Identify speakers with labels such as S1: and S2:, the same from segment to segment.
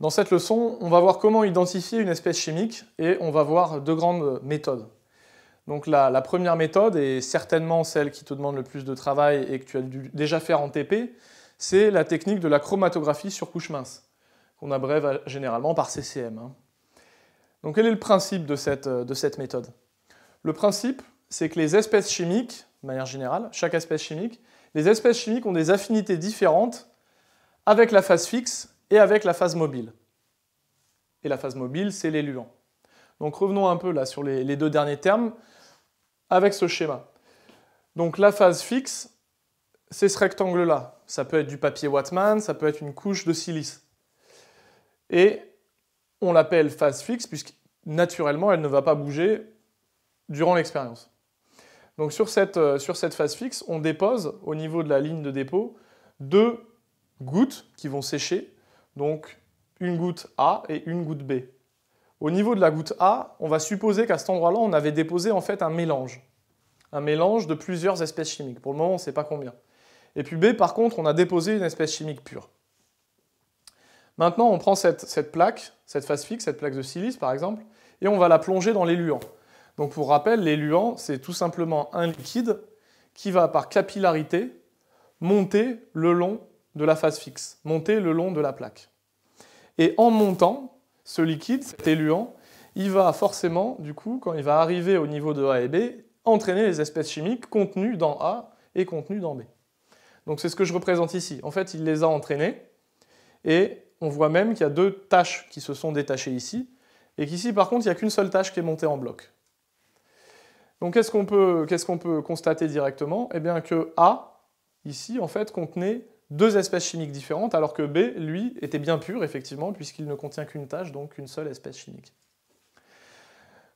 S1: Dans cette leçon, on va voir comment identifier une espèce chimique et on va voir deux grandes méthodes. Donc la, première méthode, et certainement celle qui te demande le plus de travail et que tu as dû déjà faire en TP, c'est la technique de la chromatographie sur couche mince, qu'on abrève généralement par CCM. Hein. Donc quel est le principe de cette, de cette méthode Le principe, c'est que les espèces chimiques, de manière générale, chaque espèce chimique, les espèces chimiques ont des affinités différentes avec la phase fixe et avec la phase mobile. Et la phase mobile, c'est l'éluant. Donc revenons un peu là sur les, deux derniers termes avec ce schéma. Donc la phase fixe, c'est ce rectangle-là. Ça peut être du papier Wattman, ça peut être une couche de silice. Et on l'appelle phase fixe puisque naturellement, elle ne va pas bouger durant l'expérience. Donc sur cette, euh, sur cette phase fixe, on dépose au niveau de la ligne de dépôt deux gouttes qui vont sécher donc une goutte A et une goutte B. Au niveau de la goutte A, on va supposer qu'à cet endroit-là, on avait déposé en fait un mélange. Un mélange de plusieurs espèces chimiques. Pour le moment, on ne sait pas combien. Et puis B, par contre, on a déposé une espèce chimique pure. Maintenant, on prend cette, plaque, cette phase fixe, cette plaque de silice par exemple, et on va la plonger dans l'éluant. Donc pour rappel, l'éluant, c'est tout simplement un liquide qui va par capillarité monter le long de la phase fixe, monter le long de la plaque. Et en montant, ce liquide, cet éluant, il va forcément, du coup, quand il va arriver au niveau de A et B, entraîner les espèces chimiques contenues dans A et contenues dans B. Donc c'est ce que je représente ici. En fait, il les a entraînées, et on voit même qu'il y a deux tâches qui se sont détachées ici, et qu'ici, par contre, il n'y a qu'une seule tâche qui est montée en bloc. Donc qu'est-ce qu'on peut, peut, constater directement Eh bien que A, ici, en fait, contenait deux espèces chimiques différentes, alors que B, lui, était bien pur, effectivement, puisqu'il ne contient qu'une tâche, donc une seule espèce chimique.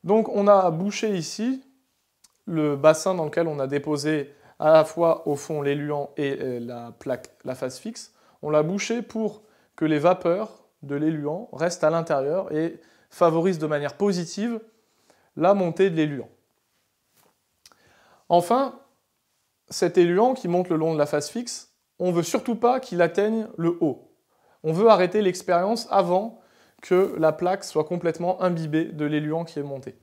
S1: Donc on a bouché ici le bassin dans lequel on a déposé à la fois au fond l'éluant et euh, la plaque, la phase fixe. On l'a bouché pour que les vapeurs de l'éluant restent à l'intérieur et favorisent de manière positive la montée de l'éluant. Enfin, cet éluant qui monte le long de la phase fixe on ne veut surtout pas qu'il atteigne le haut. On veut arrêter l'expérience avant que la plaque soit complètement imbibée de l'éluant qui est monté.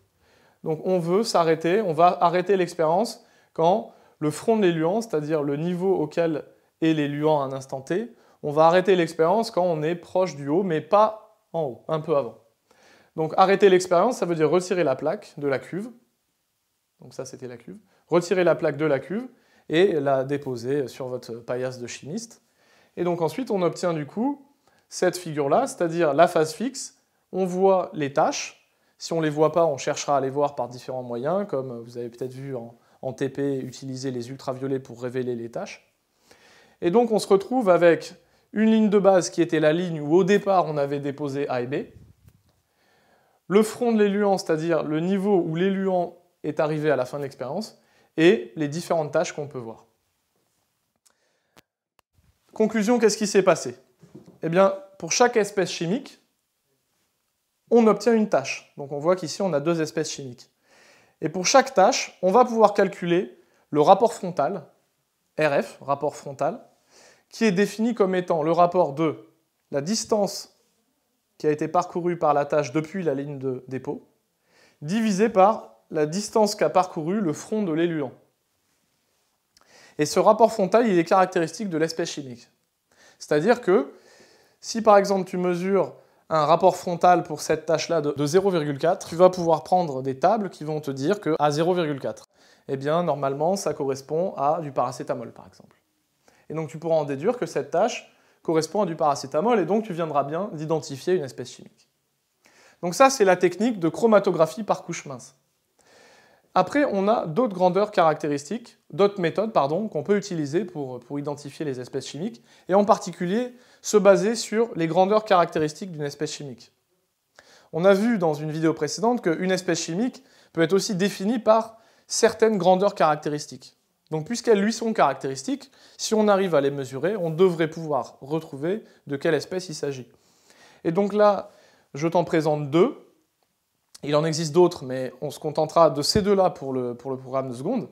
S1: Donc on veut s'arrêter, on va arrêter l'expérience quand le front de l'éluant, c'est-à-dire le niveau auquel est l'éluant à un instant t, on va arrêter l'expérience quand on est proche du haut, mais pas en haut, un peu avant. Donc arrêter l'expérience, ça veut dire retirer la plaque de la cuve. Donc ça, c'était la cuve. Retirer la plaque de la cuve et la déposer sur votre paillasse de chimiste. Et donc ensuite, on obtient du coup cette figure-là, c'est-à-dire la phase fixe. On voit les tâches. Si on ne les voit pas, on cherchera à les voir par différents moyens, comme vous avez peut-être vu en, TP utiliser les ultraviolets pour révéler les tâches. Et donc on se retrouve avec une ligne de base qui était la ligne où au départ on avait déposé A et B, le front de l'éluant, c'est-à-dire le niveau où l'éluant est arrivé à la fin de l'expérience, et les différentes tâches qu'on peut voir. Conclusion, qu'est-ce qui s'est passé Eh bien, pour chaque espèce chimique, on obtient une tâche. Donc on voit qu'ici, on a deux espèces chimiques. Et pour chaque tâche, on va pouvoir calculer le rapport frontal, RF, rapport frontal, qui est défini comme étant le rapport de la distance qui a été parcourue par la tâche depuis la ligne de dépôt, divisé par la distance qu'a parcouru le front de l'éluant. Et ce rapport frontal, il est caractéristique de l'espèce chimique. C'est-à-dire que si par exemple tu mesures un rapport frontal pour cette tâche-là de 0,4, tu vas pouvoir prendre des tables qui vont te dire que à 0,4, eh bien normalement ça correspond à du paracétamol par exemple. Et donc tu pourras en déduire que cette tâche correspond à du paracétamol et donc tu viendras bien d'identifier une espèce chimique. Donc ça c'est la technique de chromatographie par couche mince. Après, on a d'autres grandeurs caractéristiques, d'autres méthodes pardon, qu'on peut utiliser pour, pour identifier les espèces chimiques, et en particulier se baser sur les grandeurs caractéristiques d'une espèce chimique. On a vu dans une vidéo précédente qu'une espèce chimique peut être aussi définie par certaines grandeurs caractéristiques. Donc puisqu'elles lui sont caractéristiques, si on arrive à les mesurer, on devrait pouvoir retrouver de quelle espèce il s'agit. Et donc là, je t'en présente deux. Il en existe d'autres, mais on se contentera de ces deux-là pour le, pour le programme de seconde.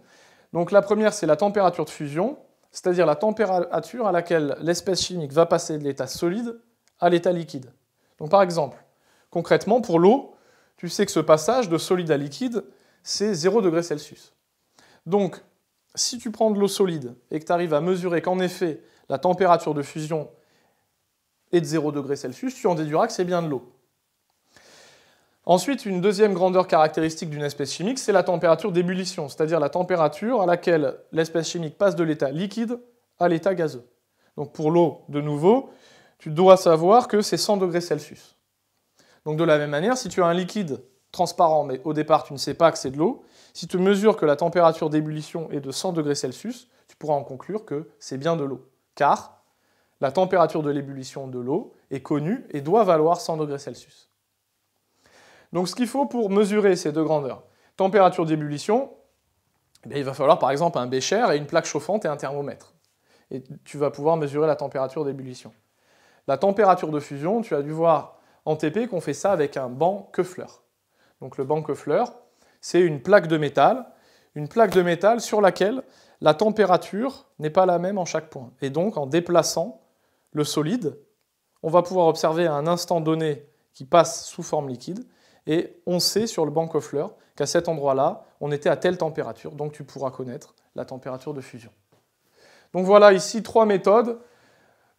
S1: Donc la première, c'est la température de fusion, c'est-à-dire la température à laquelle l'espèce chimique va passer de l'état solide à l'état liquide. Donc par exemple, concrètement, pour l'eau, tu sais que ce passage de solide à liquide, c'est 0 degré Celsius. Donc, si tu prends de l'eau solide et que tu arrives à mesurer qu'en effet, la température de fusion est de 0 degré Celsius, tu en déduiras que c'est bien de l'eau. Ensuite, une deuxième grandeur caractéristique d'une espèce chimique, c'est la température d'ébullition, c'est-à-dire la température à laquelle l'espèce chimique passe de l'état liquide à l'état gazeux. Donc pour l'eau, de nouveau, tu dois savoir que c'est 100 degrés Celsius. Donc de la même manière, si tu as un liquide transparent, mais au départ tu ne sais pas que c'est de l'eau, si tu mesures que la température d'ébullition est de 100 degrés Celsius, tu pourras en conclure que c'est bien de l'eau. Car la température de l'ébullition de l'eau est connue et doit valoir 100 degrés Celsius. Donc ce qu'il faut pour mesurer ces deux grandeurs, température d'ébullition, eh il va falloir par exemple un bécher et une plaque chauffante et un thermomètre. Et tu vas pouvoir mesurer la température d'ébullition. La température de fusion, tu as dû voir en TP qu'on fait ça avec un banc que Donc le banc fleur, c'est une plaque de métal, une plaque de métal sur laquelle la température n'est pas la même en chaque point. Et donc en déplaçant le solide, on va pouvoir observer à un instant donné qui passe sous forme liquide et on sait sur le banc fleur qu'à cet endroit-là, on était à telle température. Donc tu pourras connaître la température de fusion. Donc voilà ici trois méthodes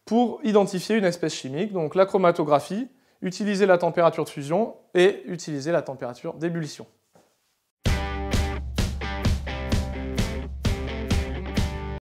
S1: pour identifier une espèce chimique. Donc la chromatographie, utiliser la température de fusion et utiliser la température d'ébullition.